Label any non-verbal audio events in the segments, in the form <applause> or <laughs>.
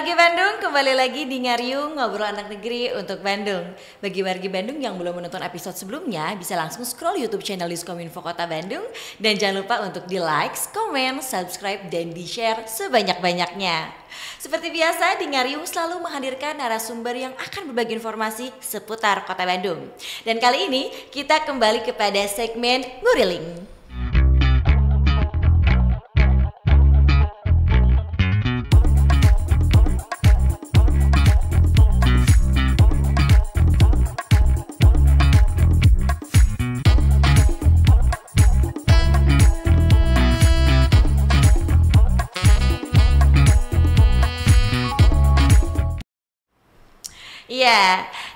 wargi Bandung, kembali lagi di Ngariung Ngobrol Anak Negeri untuk Bandung. Bagi wargi Bandung yang belum menonton episode sebelumnya, bisa langsung scroll YouTube channel Diskominfo Kota Bandung dan jangan lupa untuk di like, komen, subscribe, dan di share sebanyak-banyaknya. Seperti biasa, di Ngariung selalu menghadirkan narasumber yang akan berbagi informasi seputar Kota Bandung. Dan kali ini kita kembali kepada segmen Nguriling.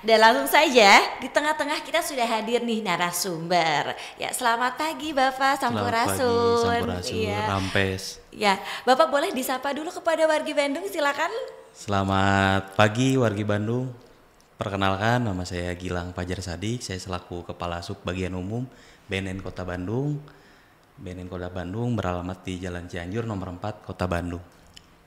Dan langsung saja di tengah-tengah kita sudah hadir nih narasumber. Ya, selamat pagi Bapak Sampurasun. Selamat pagi Sampurasun, ya. Rampes. Ya, Bapak boleh disapa dulu kepada wargi Bandung silakan. Selamat pagi wargi Bandung. Perkenalkan nama saya Gilang Pajar Sadik, saya selaku Kepala Sub Bagian Umum BNN Kota Bandung. BNN Kota Bandung beralamat di Jalan Cianjur nomor 4 Kota Bandung.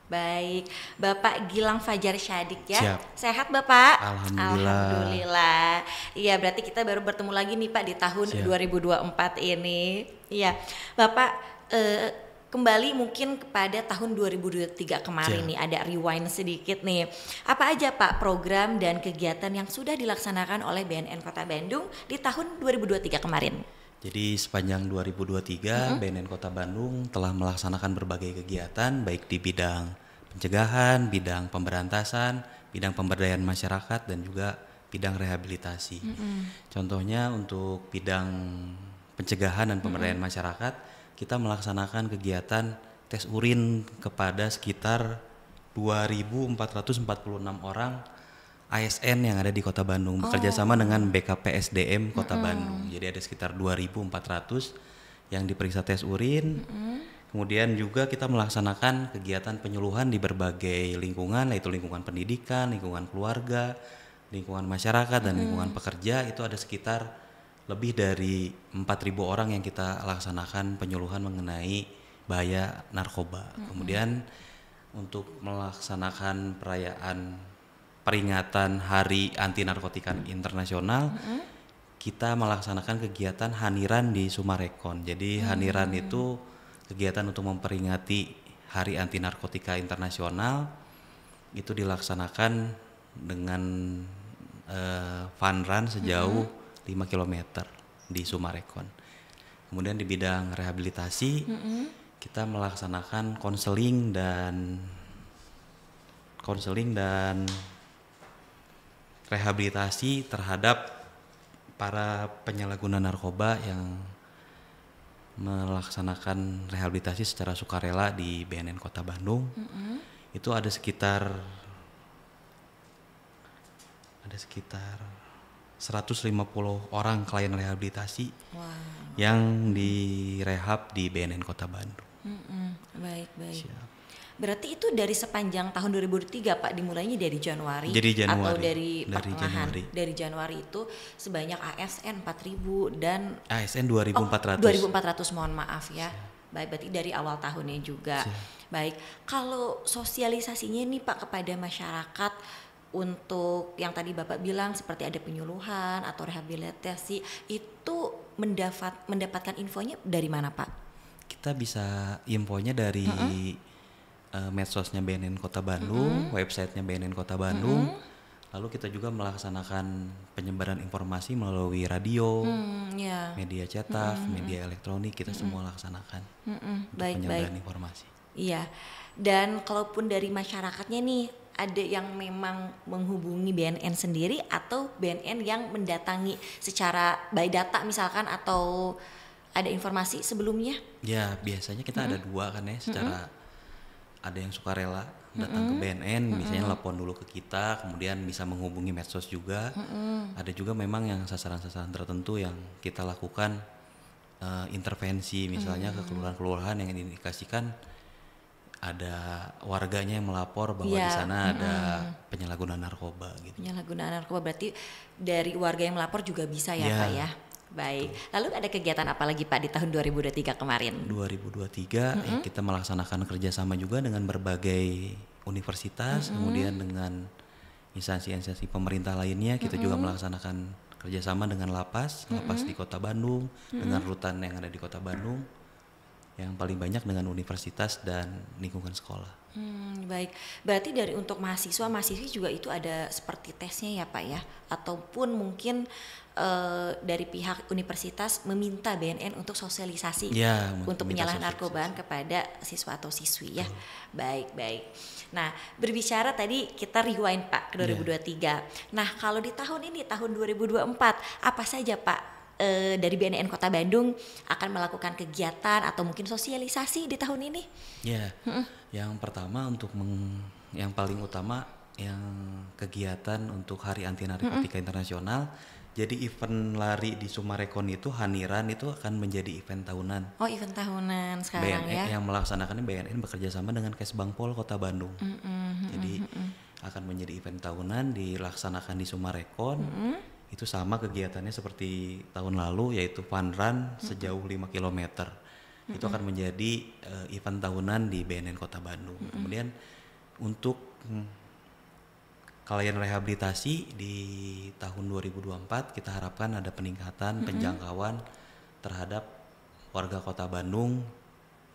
Baik, Bapak Gilang Fajar Syadik ya. Siap. Sehat Bapak? Alhamdulillah. Alhamdulillah. Iya, berarti kita baru bertemu lagi nih Pak di tahun Siap. 2024 ini. Iya. Bapak eh, kembali mungkin kepada tahun 2023 kemarin Siap. nih ada rewind sedikit nih. Apa aja Pak program dan kegiatan yang sudah dilaksanakan oleh BNN Kota Bandung di tahun 2023 kemarin? Jadi sepanjang 2023 mm -hmm. BNN Kota Bandung telah melaksanakan berbagai kegiatan baik di bidang pencegahan, bidang pemberantasan, bidang pemberdayaan masyarakat dan juga bidang rehabilitasi. Mm -hmm. Contohnya untuk bidang pencegahan dan pemberdayaan mm -hmm. masyarakat, kita melaksanakan kegiatan tes urin kepada sekitar 2446 orang ASN yang ada di Kota Bandung oh. bekerja sama oh. dengan BKPSDM Kota mm -hmm. Bandung. Jadi ada sekitar 2.400 yang diperiksa tes urin. Mm -hmm. Kemudian juga kita melaksanakan kegiatan penyuluhan di berbagai lingkungan, yaitu lingkungan pendidikan, lingkungan keluarga, lingkungan masyarakat dan mm -hmm. lingkungan pekerja itu ada sekitar lebih dari 4.000 orang yang kita laksanakan penyuluhan mengenai bahaya narkoba. Mm -hmm. Kemudian untuk melaksanakan perayaan peringatan Hari Anti Narkotika Internasional, hmm kita melaksanakan kegiatan haniran di Sumarekon. Jadi hmm haniran itu kegiatan untuk memperingati Hari Anti Narkotika Internasional itu dilaksanakan dengan uh, fun run sejauh hmm 5 km di Sumarekon. Kemudian di bidang rehabilitasi hmm kita melaksanakan konseling dan konseling dan rehabilitasi terhadap para penyalahguna narkoba yang melaksanakan rehabilitasi secara sukarela di BNN Kota Bandung. Mm -hmm. Itu ada sekitar ada sekitar 150 orang klien rehabilitasi wow. yang direhab di BNN Kota Bandung. Mm -hmm. Baik, baik. Siap. Berarti itu dari sepanjang tahun 2003 Pak dimulainya dari Januari, dari Januari atau dari, dari pertengahan Januari. dari Januari itu sebanyak ASN 4000 dan ASN 2400. Oh, 2400 mohon maaf ya. Baik, berarti dari awal tahunnya juga. Siap. Baik, kalau sosialisasinya nih Pak kepada masyarakat untuk yang tadi Bapak bilang seperti ada penyuluhan atau rehabilitasi itu mendapat mendapatkan infonya dari mana Pak? Kita bisa infonya dari mm -hmm uh, medsosnya BNN Kota Bandung, mm -hmm. websitenya BNN Kota Bandung. Mm -hmm. Lalu kita juga melaksanakan penyebaran informasi melalui radio, mm, yeah. media cetak, -hmm. media elektronik kita -hmm. semua laksanakan mm -hmm. untuk baik, penyebaran baik. informasi. Iya. Dan kalaupun dari masyarakatnya nih ada yang memang menghubungi BNN sendiri atau BNN yang mendatangi secara by data misalkan atau ada informasi sebelumnya? Ya biasanya kita -hmm. ada dua kan ya secara mm -hmm ada yang suka rela datang mm -hmm. ke BNN mm -hmm. misalnya lapor dulu ke kita kemudian bisa menghubungi medsos juga mm -hmm. ada juga memang yang sasaran-sasaran tertentu yang kita lakukan uh, intervensi misalnya mm -hmm. ke kelurahan-kelurahan yang diindikasikan ada warganya yang melapor bahwa ya, di sana mm -hmm. ada penyalahgunaan narkoba gitu. Penyalahgunaan narkoba berarti dari warga yang melapor juga bisa ya, ya Pak ya. Baik. Lalu ada kegiatan apa lagi Pak di tahun 2023 kemarin? 2023 mm -hmm. eh, kita melaksanakan kerjasama juga dengan berbagai universitas, mm -hmm. kemudian dengan instansi-instansi pemerintah lainnya. Kita mm -hmm. juga melaksanakan kerjasama dengan lapas, mm -hmm. lapas di Kota Bandung, mm -hmm. dengan rutan yang ada di Kota Bandung, yang paling banyak dengan universitas dan lingkungan sekolah. Hmm, baik. Berarti dari untuk mahasiswa mahasiswi juga itu ada seperti tesnya ya, Pak ya, ataupun mungkin e, dari pihak universitas meminta BNN untuk sosialisasi ya, untuk penyalahan narkoba kepada siswa atau siswi ya. Hmm. Baik, baik. Nah, berbicara tadi kita rewind Pak ke 2023. Ya. Nah, kalau di tahun ini tahun 2024 apa saja Pak uh, dari BNN Kota Bandung akan melakukan kegiatan atau mungkin sosialisasi di tahun ini? Ya, yeah. hmm. yang pertama untuk meng, yang paling utama yang kegiatan untuk Hari Anti Narkotika hmm. Internasional. Jadi event lari di Sumarekon itu Haniran itu akan menjadi event tahunan. Oh event tahunan sekarang BNN, ya? Yang melaksanakannya BNN bekerja sama dengan Kesbangpol Kota Bandung. Mm -hmm, Jadi mm -hmm. akan menjadi event tahunan dilaksanakan di Sumarekon. Mm -hmm itu sama kegiatannya seperti tahun lalu yaitu fun run sejauh 5 km. Hmm. Itu akan menjadi uh, event tahunan di BNN Kota Bandung. Hmm. Kemudian untuk hmm, kalian rehabilitasi di tahun 2024 kita harapkan ada peningkatan hmm. penjangkauan terhadap warga Kota Bandung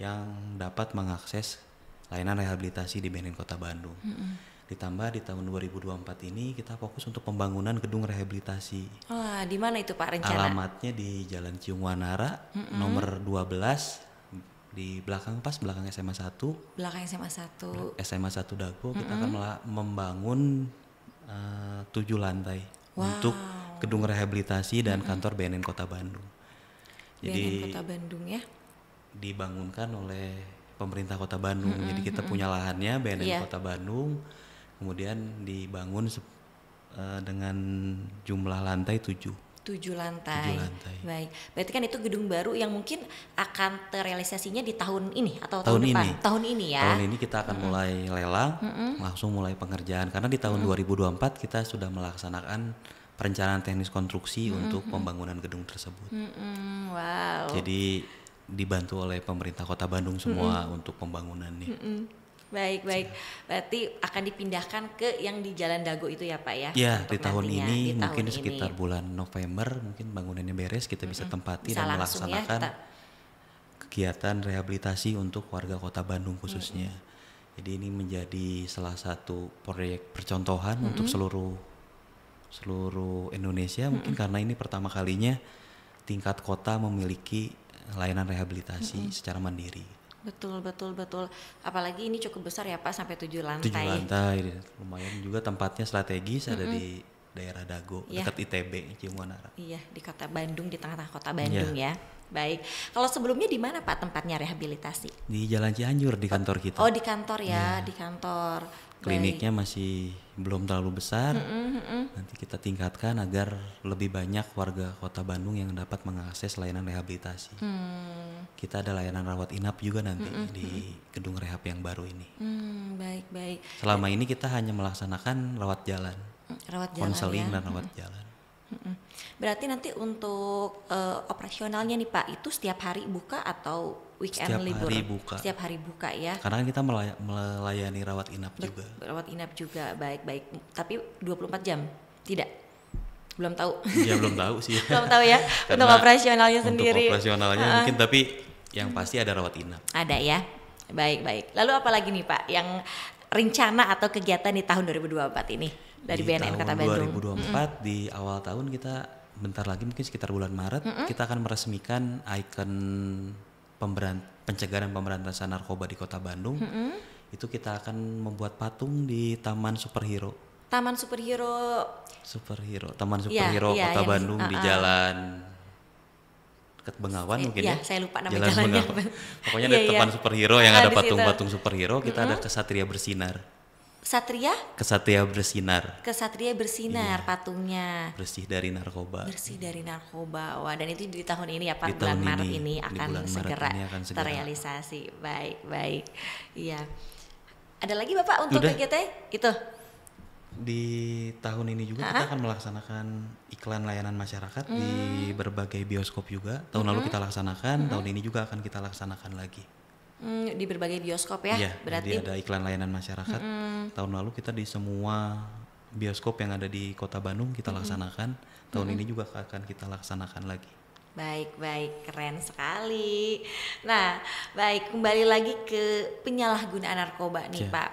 yang dapat mengakses layanan rehabilitasi di BNN Kota Bandung. Hmm Ditambah di tahun 2024 ini kita fokus untuk pembangunan gedung rehabilitasi. Wah, di mana itu Pak rencana? Alamatnya di Jalan Ciungwanara mm -hmm. nomor 12 di belakang pas belakang SMA 1. Belakang SMA 1. SMA 1 Dago mm -hmm. kita akan membangun uh, tujuh lantai wow. untuk gedung rehabilitasi dan mm -hmm. kantor BNN Kota Bandung. Jadi BNN Kota Bandung ya. Dibangunkan oleh pemerintah Kota Bandung. Mm -hmm. Jadi kita punya lahannya BNN yeah. Kota Bandung kemudian dibangun uh, dengan jumlah lantai tujuh tujuh lantai. tujuh lantai. Baik, berarti kan itu gedung baru yang mungkin akan terrealisasinya di tahun ini atau tahun, tahun depan. Ini. Tahun ini ya. Tahun ini kita akan -hmm. mulai lelang, mm -hmm. langsung mulai pengerjaan karena di tahun mm -hmm. 2024 kita sudah melaksanakan perencanaan teknis konstruksi mm -hmm. untuk pembangunan gedung tersebut. Mm -hmm. Wow. Jadi dibantu oleh pemerintah Kota Bandung semua mm -hmm. untuk pembangunannya. Mm -hmm. Baik, baik. Berarti akan dipindahkan ke yang di Jalan Dago itu ya, Pak ya? Iya, di tahun nantinya, ini di mungkin tahun sekitar ini. bulan November mungkin bangunannya beres kita bisa tempati bisa dan ya, melaksanakan ya, kegiatan rehabilitasi untuk warga Kota Bandung khususnya. Mm -hmm. Jadi ini menjadi salah satu proyek percontohan mm -hmm. untuk seluruh seluruh Indonesia mm -hmm. mungkin karena ini pertama kalinya tingkat kota memiliki layanan rehabilitasi mm -hmm. secara mandiri. Betul, betul, betul. Apalagi ini cukup besar ya Pak, sampai tujuh lantai. Tujuh lantai, iya. lumayan juga tempatnya strategis mm -hmm. ada di daerah Dago, ya. dekat ITB, Ciumonara. Iya, di kota Bandung, di tengah-tengah kota Bandung ya. ya. Baik, kalau sebelumnya di mana Pak tempatnya rehabilitasi? Di Jalan Cianjur di kantor kita. Oh di kantor ya, ya. di kantor kliniknya Baik. masih belum terlalu besar. Mm -mm, Nanti kita tingkatkan agar lebih banyak warga Kota Bandung yang dapat mengakses layanan rehabilitasi. Mm. Kita ada layanan rawat inap juga nanti mm di gedung rehab yang baru ini. Hmm, baik baik. Selama ya. ini kita hanya melaksanakan rawat jalan, rawat jalan konseling ya. dan rawat jalan. Berarti nanti untuk uh, operasionalnya nih Pak, itu setiap hari buka atau weekend setiap libur? Setiap hari buka. Setiap hari buka ya. Karena kan kita melay melayani rawat inap juga. Rawat inap juga, baik-baik. Tapi 24 jam? Tidak belum tahu. Iya belum <laughs> tahu sih. belum tahu ya <laughs> untuk operasionalnya untuk sendiri. Untuk operasionalnya uh. mungkin tapi yang pasti ada rawat inap. Ada ya. Baik baik. Lalu apa lagi nih Pak yang rencana atau kegiatan di tahun 2024 ini? dari di BNN tahun Kota Bandung. 2024 mm -hmm. di awal tahun kita bentar lagi mungkin sekitar bulan Maret mm -hmm. kita akan meresmikan ikon pemberan pencegahan pemberantasan narkoba di Kota Bandung. Mm -hmm. Itu kita akan membuat patung di Taman Superhero. Taman Superhero. Superhero, Taman iya, Superhero ya, Kota ya, Bandung uh -uh. di ah, ah. Jalan Ket Bengawan iya, mungkin ya. Iya, saya lupa nama jalan jalannya. Bengawan. Pokoknya ada ya, Taman Superhero yang ah, ada patung-patung superhero, kita mm -hmm. ada Kesatria Bersinar. Satria? Kesatria bersinar. Kesatria bersinar iya. patungnya. Bersih dari narkoba. Bersih dari narkoba. Wah, dan itu di tahun ini ya, Pak, di bulan Maret ini akan bulan segera terrealisasi. Baik, baik. Iya. Ada lagi Bapak untuk Udah. kegiatan itu? Di tahun ini juga Hah? kita akan melaksanakan iklan layanan masyarakat hmm. di berbagai bioskop juga. Tahun hmm. lalu kita laksanakan, hmm. tahun ini juga akan kita laksanakan lagi. Hmm, di berbagai bioskop ya. Iya, berarti jadi ada iklan layanan masyarakat. Hmm. Tahun lalu kita di semua bioskop yang ada di Kota Bandung kita hmm. laksanakan. Tahun hmm. ini juga akan kita laksanakan lagi. Baik, baik, keren sekali. Nah, baik kembali lagi ke penyalahgunaan narkoba nih, yeah. Pak.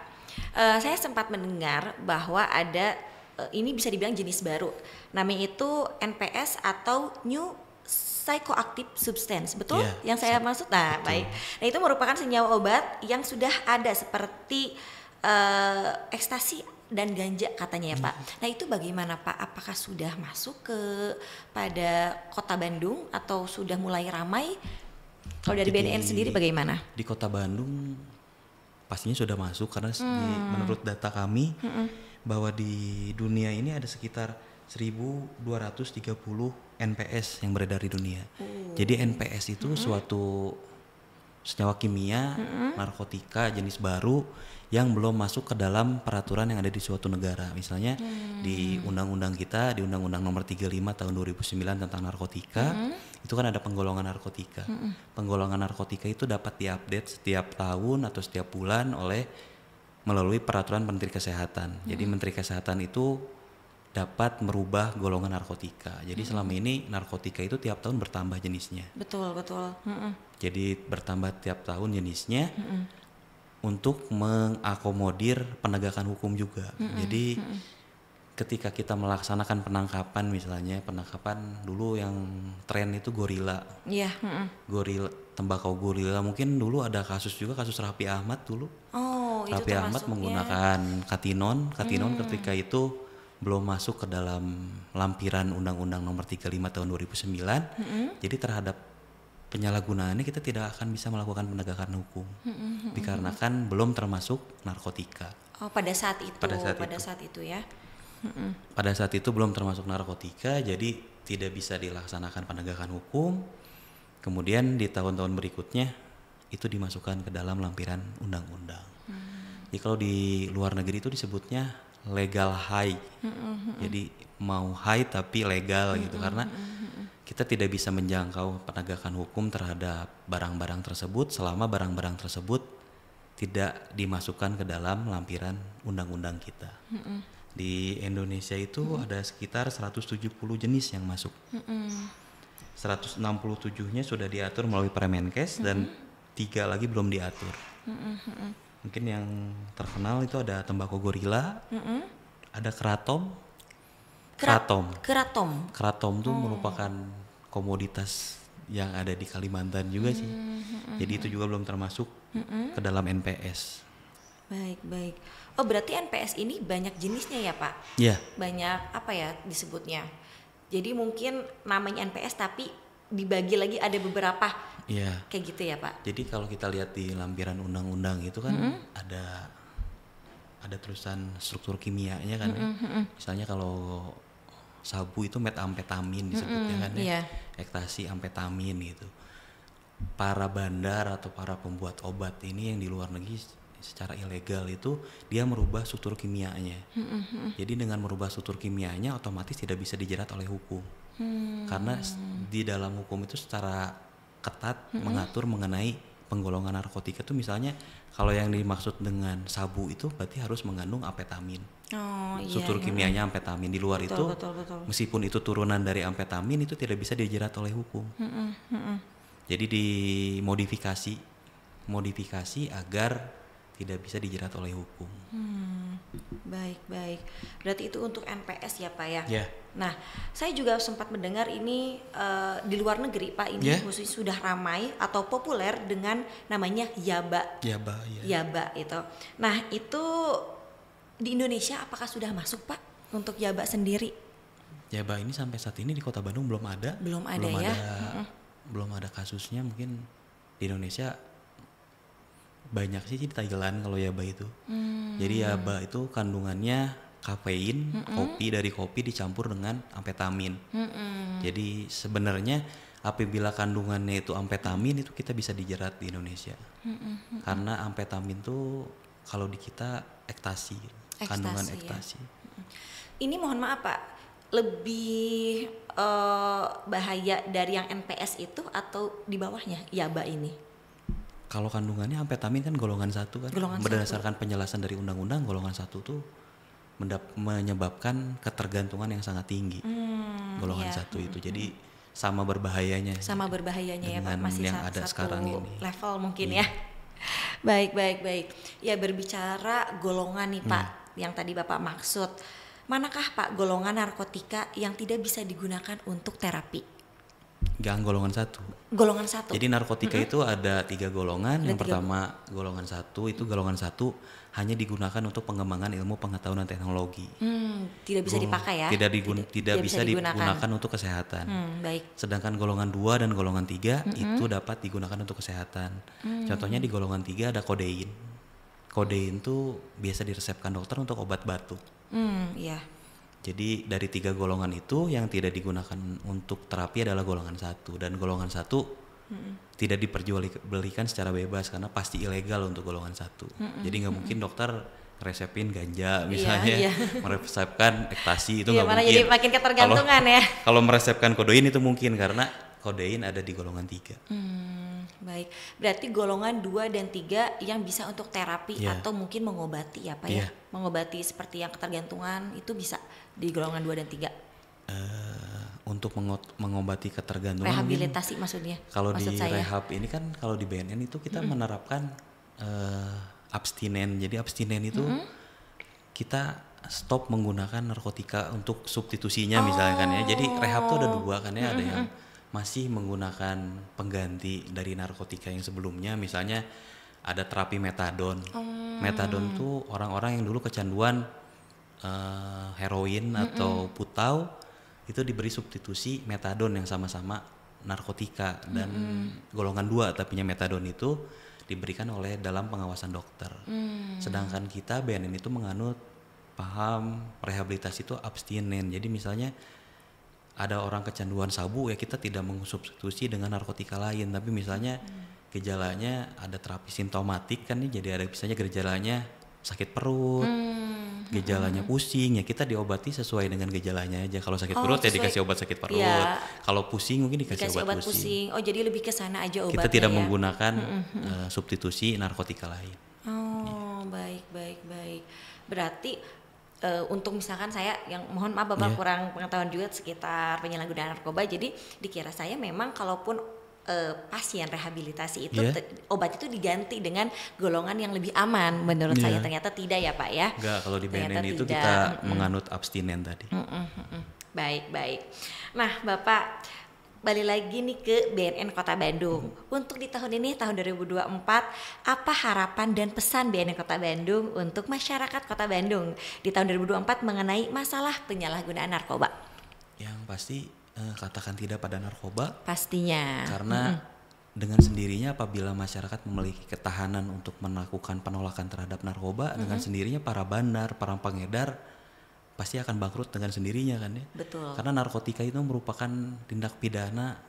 Uh, saya sempat mendengar bahwa ada uh, ini bisa dibilang jenis baru. Namanya itu NPS atau New psikoaktif substance betul yeah. yang saya maksud nah betul. baik nah itu merupakan senyawa obat yang sudah ada seperti uh, ekstasi dan ganja katanya ya Pak. Hmm. Nah itu bagaimana Pak? Apakah sudah masuk ke pada kota Bandung atau sudah mulai ramai? Kalau dari Jadi, BNN sendiri bagaimana? Di kota Bandung pastinya sudah masuk karena hmm. di, menurut data kami hmm. bahwa di dunia ini ada sekitar 1230 NPS yang beredar di dunia. Oh. Jadi NPS itu hmm. suatu senyawa kimia, hmm. narkotika jenis baru yang belum masuk ke dalam peraturan yang ada di suatu negara. Misalnya hmm. di undang-undang kita, di undang-undang nomor 35 tahun 2009 tentang narkotika, hmm. itu kan ada penggolongan narkotika. Hmm. Penggolongan narkotika itu dapat diupdate setiap tahun atau setiap bulan oleh melalui peraturan Menteri Kesehatan. Hmm. Jadi Menteri Kesehatan itu dapat merubah golongan narkotika. Jadi hmm. selama ini narkotika itu tiap tahun bertambah jenisnya. Betul betul. Mm-mm. Jadi bertambah tiap tahun jenisnya Mm-mm. untuk mengakomodir penegakan hukum juga. Mm-mm. Jadi Mm-mm. ketika kita melaksanakan penangkapan misalnya penangkapan dulu yang tren itu gorila. Iya. Yeah. Hmm. Gorila tembakau gorila mungkin dulu ada kasus juga kasus Raffi Ahmad dulu. Oh Raffi Ahmad ya. menggunakan katinon. Katinon mm. ketika itu belum masuk ke dalam lampiran Undang-Undang Nomor 35 Tahun 2009. Mm -hmm. Jadi terhadap penyalahgunaannya kita tidak akan bisa melakukan penegakan hukum mm -hmm. dikarenakan belum termasuk narkotika. Oh pada saat itu. Pada saat, pada itu. saat itu ya. Pada saat itu belum termasuk narkotika, jadi tidak bisa dilaksanakan penegakan hukum. Kemudian di tahun-tahun berikutnya itu dimasukkan ke dalam lampiran undang-undang. Hmm. Jadi kalau di luar negeri itu disebutnya legal high. Mm-hmm. Jadi mau high tapi legal mm-hmm. gitu karena kita tidak bisa menjangkau penegakan hukum terhadap barang-barang tersebut selama barang-barang tersebut tidak dimasukkan ke dalam lampiran undang-undang kita. Mm-hmm. Di Indonesia itu mm-hmm. ada sekitar 170 jenis yang masuk. Mm-hmm. 167-nya sudah diatur melalui Permenkes mm-hmm. dan tiga lagi belum diatur. Mm-hmm mungkin yang terkenal itu ada tembakau gorila mm -hmm. ada keratom keratom keratom keratom tuh hmm. merupakan komoditas yang ada di Kalimantan juga sih hmm. hmm jadi itu hmm. juga belum termasuk hmm. ke dalam NPS baik baik oh berarti NPS ini banyak jenisnya ya pak ya yeah. banyak apa ya disebutnya jadi mungkin namanya NPS tapi dibagi lagi ada beberapa Iya. kayak gitu ya pak jadi kalau kita lihat di lampiran undang-undang itu kan mm -hmm. ada ada tulisan struktur kimianya kan mm -hmm. ya. misalnya kalau sabu itu metamfetamin disebutnya mm -hmm. kan ya yeah. ektasi amfetamin gitu para bandar atau para pembuat obat ini yang di luar negeri secara ilegal itu dia merubah struktur kimianya. Mm -hmm. Jadi dengan merubah struktur kimianya otomatis tidak bisa dijerat oleh hukum hmm. karena di dalam hukum itu secara ketat hmm. mengatur mengenai penggolongan narkotika itu misalnya kalau yang dimaksud dengan sabu itu berarti harus mengandung amfetamin. Oh, iya, Struktur iya, kimianya amfetamin di luar betul, itu betul, betul. meskipun itu turunan dari amfetamin itu tidak bisa dijerat oleh hukum. Hmm, hmm. Jadi dimodifikasi modifikasi agar tidak bisa dijerat oleh hukum. Hmm, baik baik. Berarti itu untuk NPS ya pak ya? Yeah. Nah, saya juga sempat mendengar ini uh, di luar negeri Pak ini yeah. khususnya sudah ramai atau populer dengan namanya yaba. Yaba, ya. Yaba itu. Nah, itu di Indonesia apakah sudah masuk Pak untuk yaba sendiri? Yaba ini sampai saat ini di Kota Bandung belum ada. Belum ada belum ya. Ada, hmm Belum ada kasusnya mungkin di Indonesia banyak sih di Thailand kalau yaba itu. Hmm. Jadi yaba itu kandungannya kafein mm -mm. kopi dari kopi dicampur dengan amfetamin. Mm -mm. Jadi sebenarnya apabila kandungannya itu amfetamin itu kita bisa dijerat di Indonesia. Mm -mm. Karena amfetamin tuh kalau di kita ekstasi, kandungan ya. Ini mohon maaf Pak, lebih uh, bahaya dari yang MPS itu atau di bawahnya yaba ini? kalau kandungannya amfetamin kan golongan satu kan golongan berdasarkan satu. penjelasan dari undang-undang golongan satu tuh menyebabkan ketergantungan yang sangat tinggi hmm, golongan iya. satu itu hmm, jadi hmm. sama berbahayanya sama berbahayanya ya pak masih yang ada sekarang ini level mungkin iya. ya <laughs> baik baik baik ya berbicara golongan nih hmm. pak yang tadi bapak maksud manakah pak golongan narkotika yang tidak bisa digunakan untuk terapi Gang golongan satu. Golongan satu. Jadi narkotika mm -hmm. itu ada tiga golongan. Ada yang tiga. pertama golongan satu itu mm. golongan satu hanya digunakan untuk pengembangan ilmu pengetahuan dan teknologi. Hmm, tidak bisa dipakai ya? Tidak, digun tidak, tidak bisa digunakan. digunakan untuk kesehatan. Hmm, baik. Sedangkan golongan 2 dan golongan 3 hmm, hmm, itu dapat digunakan untuk kesehatan. Hmm. Contohnya di golongan 3 ada kodein. Kodein itu biasa diresepkan dokter untuk obat batu. Hmm, iya. Jadi dari tiga golongan itu yang tidak digunakan untuk terapi adalah golongan satu dan golongan satu hmm. tidak diperjualbelikan secara bebas karena pasti ilegal untuk golongan satu hmm. jadi nggak mungkin dokter resepin ganja iya, misalnya yeah, <laughs> yeah. meresepkan ekstasi itu iya, nggak yeah, mungkin jadi makin ketergantungan kalo, ya <laughs> kalau meresepkan kodein itu mungkin karena kodein ada di golongan tiga Mm, baik berarti golongan dua dan tiga yang bisa untuk terapi yeah. atau mungkin mengobati ya pak yeah. ya iya. mengobati seperti yang ketergantungan itu bisa di golongan dua dan tiga uh, untuk mengobati ketergantungan rehabilitasi mungkin, maksudnya kalau Maksud di saya. rehab ini kan kalau di BNN itu kita mm -hmm. menerapkan uh, abstinen jadi abstinen itu mm -hmm. kita stop menggunakan narkotika untuk substitusinya oh. misalkan ya jadi rehab tuh ada oh. dua kan ya mm -hmm. ada yang masih menggunakan pengganti dari narkotika yang sebelumnya misalnya ada terapi metadon. Hmm. Metadon tuh orang-orang yang dulu kecanduan uh, heroin mm -mm. atau putau itu diberi substitusi metadon yang sama-sama narkotika dan mm. golongan dua tapinya metadon itu diberikan oleh dalam pengawasan dokter. Mm. Sedangkan kita BNN itu menganut paham rehabilitasi itu abstinen. Jadi misalnya ada orang kecanduan sabu ya kita tidak mengsubstitusi dengan narkotika lain tapi misalnya hmm. gejalanya ada terapi sintomatik kan nih jadi ada misalnya gejalanya sakit perut, hmm. gejalanya pusing ya kita diobati sesuai dengan gejalanya aja. Kalau sakit oh, perut ya sesuai, ya dikasih obat sakit iya. perut. Ya. Kalau pusing mungkin dikasih, dikasih obat, obat pusing. pusing. Oh jadi lebih ke sana aja obatnya. Kita tidak ya? menggunakan Uh, substitusi narkotika lain. Oh ya. baik baik baik. Berarti uh, untuk misalkan saya yang mohon maaf bapak yeah. kurang pengetahuan juga sekitar penyalahgunaan narkoba. Jadi dikira saya memang kalaupun Eh, pasien rehabilitasi itu yeah. Iya. obat itu diganti dengan golongan yang lebih aman menurut yeah. saya ternyata tidak ya pak ya enggak kalau di BNN ternyata itu tidak. kita mm -mm. menganut abstinen tadi mm -mm. Mm baik baik nah bapak balik lagi nih ke BNN Kota Bandung. mm. Untuk di tahun ini tahun 2024, apa harapan dan pesan BNN Kota Bandung untuk masyarakat Kota Bandung di tahun 2024 mengenai masalah penyalahgunaan narkoba? Yang pasti Eh, katakan tidak pada narkoba. Pastinya. Karena mm-hmm. dengan sendirinya apabila masyarakat memiliki ketahanan untuk melakukan penolakan terhadap narkoba, mm-hmm. dengan sendirinya para bandar, para pengedar pasti akan bangkrut dengan sendirinya kan ya. Betul. Karena narkotika itu merupakan tindak pidana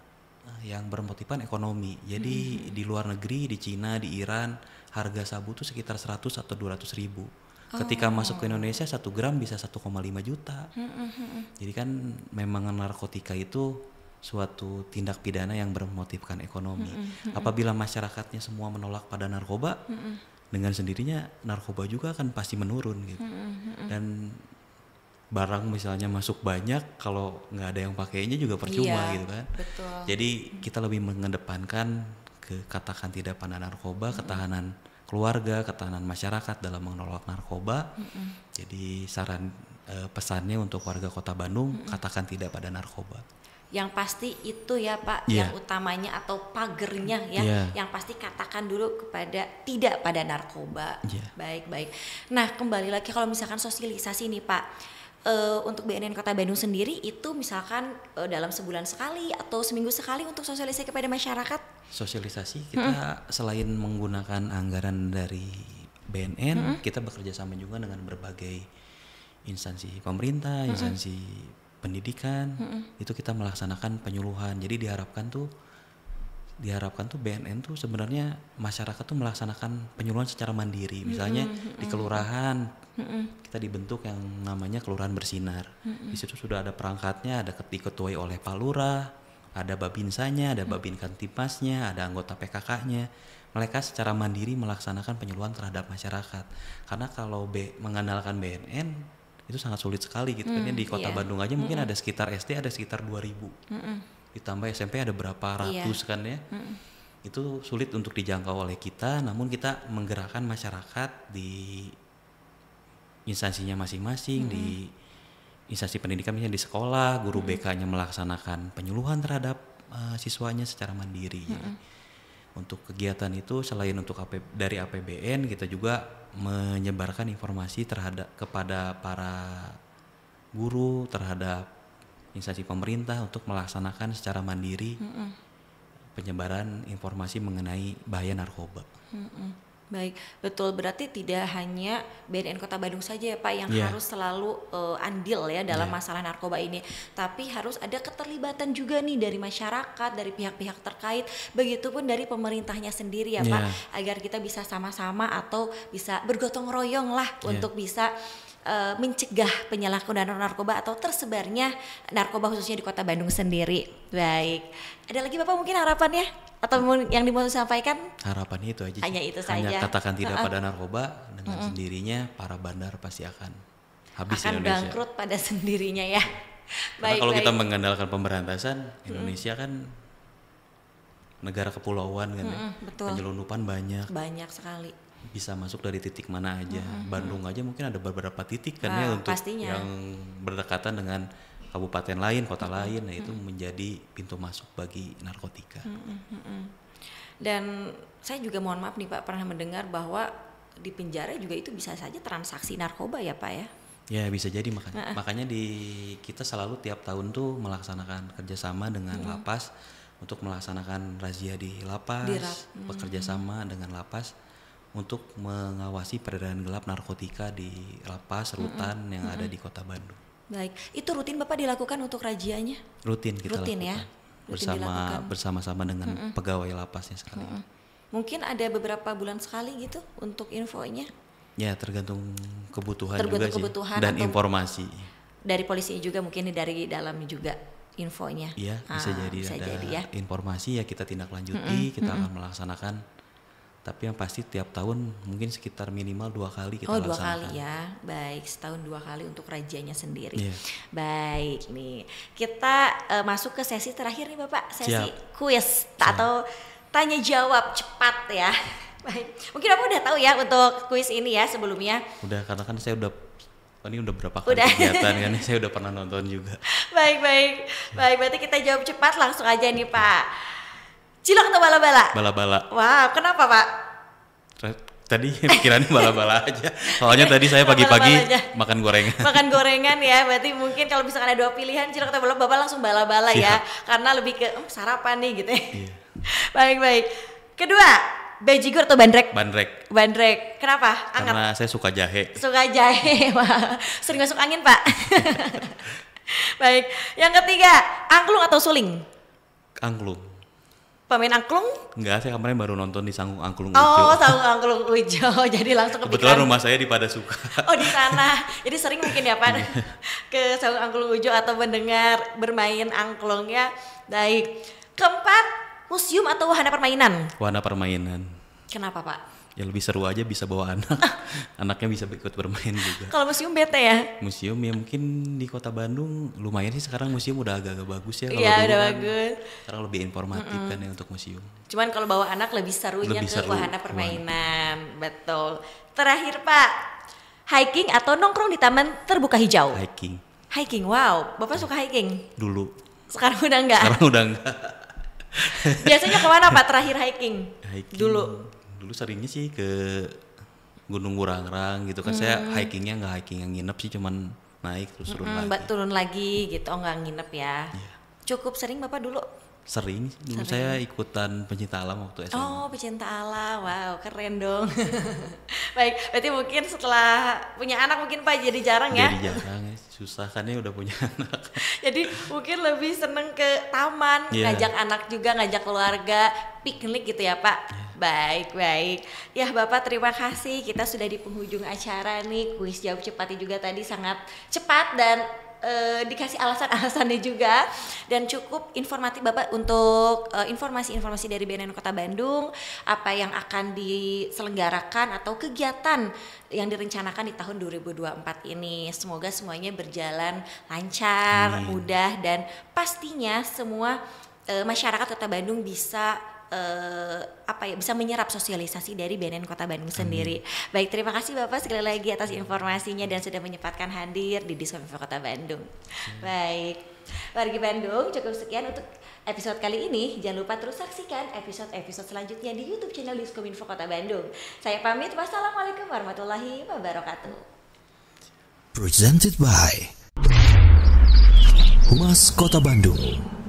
eh, yang bermotifan ekonomi. Jadi mm-hmm. di luar negeri, di Cina, di Iran, harga sabu itu sekitar 100 atau 200 ribu. Ketika oh. masuk ke Indonesia satu gram bisa 1,5 juta. Hmm hmm, hmm, hmm, Jadi kan memang narkotika itu suatu tindak pidana yang bermotifkan ekonomi. Hmm, hmm, -hmm. Apabila masyarakatnya semua menolak pada narkoba, hmm, -hmm. dengan sendirinya narkoba juga akan pasti menurun gitu. hmm, -hmm. Dan barang misalnya masuk banyak, kalau nggak ada yang pakainya juga percuma iya, gitu kan. Betul. Jadi kita lebih mengedepankan ke katakan tidak pada narkoba, ketahanan keluarga, ketahanan masyarakat dalam menolak narkoba. Mm -hmm. Jadi saran e, pesannya untuk warga Kota Bandung mm -hmm. katakan tidak pada narkoba. Yang pasti itu ya Pak, yeah. yang utamanya atau pagernya ya, yeah. yang pasti katakan dulu kepada tidak pada narkoba. Baik-baik. Iya. Yeah. Baik, baik. Nah kembali lagi kalau misalkan sosialisasi nih Pak uh, untuk BNN Kota Bandung sendiri itu misalkan uh, dalam sebulan sekali atau seminggu sekali untuk sosialisasi kepada masyarakat? Sosialisasi kita hmm. selain menggunakan anggaran dari BNN, hmm. kita bekerja sama juga dengan berbagai instansi pemerintah, hmm. instansi pendidikan. Hmm. Itu kita melaksanakan penyuluhan. Jadi diharapkan tuh diharapkan tuh BNN tuh sebenarnya masyarakat tuh melaksanakan penyuluhan secara mandiri. Misalnya mm -hmm. di kelurahan mm -hmm. kita dibentuk yang namanya kelurahan bersinar. Mm -hmm. Di situ sudah ada perangkatnya, ada diketuai oleh Pak Lurah, ada babinsanya, ada babin mm. kantipasnya, ada anggota PKK-nya. Mereka secara mandiri melaksanakan penyuluhan terhadap masyarakat. Karena kalau B mengandalkan BNN itu sangat sulit sekali gitu kan ya. mm, kan di kota yeah. Bandung aja mm -hmm. mungkin ada sekitar SD ada sekitar 2000. Mm -hmm ditambah SMP ada berapa iya. ratus iya. kan ya mm. itu sulit untuk dijangkau oleh kita namun kita menggerakkan masyarakat di instansinya masing-masing mm. di instansi pendidikan misalnya di sekolah guru mm. BK-nya melaksanakan penyuluhan terhadap uh, siswanya secara mandiri mm. untuk kegiatan itu selain untuk AP, dari APBN kita juga menyebarkan informasi terhadap kepada para guru terhadap instansi pemerintah untuk melaksanakan secara mandiri mm -mm. penyebaran informasi mengenai bahaya narkoba. Mm -mm. Baik, betul. Berarti tidak hanya BNN Kota Bandung saja ya Pak yang yeah. harus selalu uh, andil ya dalam yeah. masalah narkoba ini, tapi harus ada keterlibatan juga nih dari masyarakat, dari pihak-pihak terkait, begitupun dari pemerintahnya sendiri ya yeah. Pak, iya. agar kita bisa sama-sama atau bisa bergotong royong lah yeah. untuk bisa Eh, mencegah penyalahgunaan narkoba atau tersebarnya narkoba khususnya di Kota Bandung sendiri. Baik. Ada lagi Bapak mungkin harapannya atau yang dimaksud sampaikan? Harapannya itu aja. Hanya itu saja. Hanya katakan tidak pada narkoba dengan uh-uh. sendirinya para bandar pasti akan habis akan Indonesia. bangkrut pada <laughs> sendirinya ya. baik, kalau kita mengandalkan pemberantasan Indonesia hmm. kan negara kepulauan kan hmm, ya. Betul. Penyelundupan banyak. Banyak sekali bisa masuk dari titik mana aja. Mm -hmm. Bandung aja mungkin ada beberapa titik kan ya ah, untuk pastinya. yang berdekatan dengan kabupaten lain, kota mm -hmm. lain, nah itu mm -hmm. menjadi pintu masuk bagi narkotika. Mm -hmm. Dan saya juga mohon maaf nih Pak pernah mendengar bahwa di penjara juga itu bisa saja transaksi narkoba ya Pak ya? Ya bisa jadi makanya, mm-hmm. makanya di kita selalu tiap tahun tuh melaksanakan kerjasama dengan mm -hmm. lapas untuk melaksanakan razia di lapas, di rap. Mm-hmm. bekerja sama dengan lapas untuk mengawasi peredaran gelap narkotika di lapas rutan mm -hmm. yang mm -hmm. ada di Kota Bandung. Baik, itu rutin Bapak dilakukan untuk rajianya? Rutin kita rutin ya? lakukan. ya. Rutin bersama bersama-sama dengan mm -hmm. pegawai lapasnya sekali. Mm -hmm. Mungkin ada beberapa bulan sekali gitu untuk infonya. Ya, tergantung kebutuhan tergantung juga kebutuhan sih dan informasi. Dari polisi juga mungkin dari dalam juga infonya. Iya, ah, bisa jadi bisa ada jadi ya. informasi ya kita tindak lanjuti, mm -hmm. kita mm -hmm. akan melaksanakan tapi yang pasti tiap tahun mungkin sekitar minimal dua kali kita oh, laksanakan. Oh dua kali ya, baik setahun dua kali untuk rajanya sendiri. Yeah. Baik nih, kita uh, masuk ke sesi terakhir nih bapak, sesi Siap. kuis Siap. atau tanya jawab cepat ya. <laughs> Baik, mungkin bapak udah tahu ya untuk kuis ini ya sebelumnya. Udah karena kan saya udah Oh, ini udah berapa kali udah. kegiatan kan? <laughs> Saya udah pernah nonton juga. Baik, baik. Baik, berarti kita jawab cepat langsung aja nih, Pak. Cilok atau bala-bala? Bala-bala. Wow, kenapa Pak? Tadi <laughs> pikirannya bala-bala aja. Soalnya tadi saya pagi-pagi makan gorengan. Makan gorengan ya, berarti mungkin kalau misalkan ada dua pilihan cilok atau bala-bala langsung bala-bala ya. Iya. Karena lebih ke um, sarapan nih gitu ya. Baik-baik. Iya. <laughs> Kedua, Bajigur atau bandrek? Bandrek. Bandrek. Kenapa? Angkat. Karena saya suka jahe. Suka jahe. <laughs> Wah, sering masuk angin, Pak. Baik. Yang ketiga, angklung atau suling? Angklung pemain angklung? Enggak, saya kemarin baru nonton di Sanggung Angklung Ujo. Oh, Sanggung Angklung Ujo. <laughs> Jadi langsung ke Kebetulan rumah saya di Suka. Oh, di sana. Jadi sering mungkin ya Pak iya. ke Sanggung Angklung Ujo atau mendengar bermain angklung ya. Baik. Keempat, museum atau wahana permainan? Wahana permainan. Kenapa, Pak? ya lebih seru aja bisa bawa anak <laughs> anaknya bisa ikut bermain juga kalau museum bete ya museum ya mungkin di kota Bandung lumayan sih sekarang museum udah agak-agak bagus ya iya udah kan, bagus sekarang lebih informatif mm -mm. kan ya untuk museum cuman kalau bawa anak lebih serunya lebih ke seru, wahana permainan wahana. betul terakhir pak hiking atau nongkrong di taman terbuka hijau hiking hiking wow bapak suka hiking dulu sekarang udah enggak sekarang udah enggak <laughs> biasanya kemana pak terakhir hiking, hiking. dulu dulu seringnya sih ke Gunung Burangrang gitu kan hmm. saya hikingnya nggak hiking yang nginep sih cuman naik terus turun hmm, lagi turun lagi gitu oh, nggak nginep ya yeah. cukup sering bapak dulu Sering, dulu Sering. saya ikutan pencinta alam waktu SMA. Oh, pencinta alam, wow, keren dong. <laughs> Baik, berarti mungkin setelah punya anak mungkin Pak jadi jarang ya? Jadi jarang, ya. susah kan ya udah punya <laughs> anak. <laughs> jadi mungkin lebih seneng ke taman, yeah. ngajak anak juga, ngajak keluarga, piknik gitu ya Pak? Yeah. Baik, baik. Ya Bapak terima kasih, kita sudah di penghujung acara nih, kuis jawab cepatnya juga tadi sangat cepat dan uh, dikasih alasan-alasannya juga dan cukup informatif Bapak untuk informasi eh, informasi-informasi dari BNN Kota Bandung apa yang akan diselenggarakan atau kegiatan yang direncanakan di tahun 2024 ini. Semoga semuanya berjalan lancar, Amin. mudah dan pastinya semua uh, masyarakat Kota Bandung bisa uh, apa ya bisa menyerap sosialisasi dari BNN Kota Bandung Amin. sendiri. Baik, terima kasih Bapak sekali lagi atas informasinya dan sudah menyempatkan hadir di Diskominfo Kota Bandung. Hmm. Baik. Wargi Bandung, cukup sekian untuk episode kali ini. Jangan lupa terus saksikan episode-episode selanjutnya di YouTube channel Diskominfo Kota Bandung. Saya pamit. Wassalamualaikum warahmatullahi wabarakatuh. Presented by Humas Kota Bandung.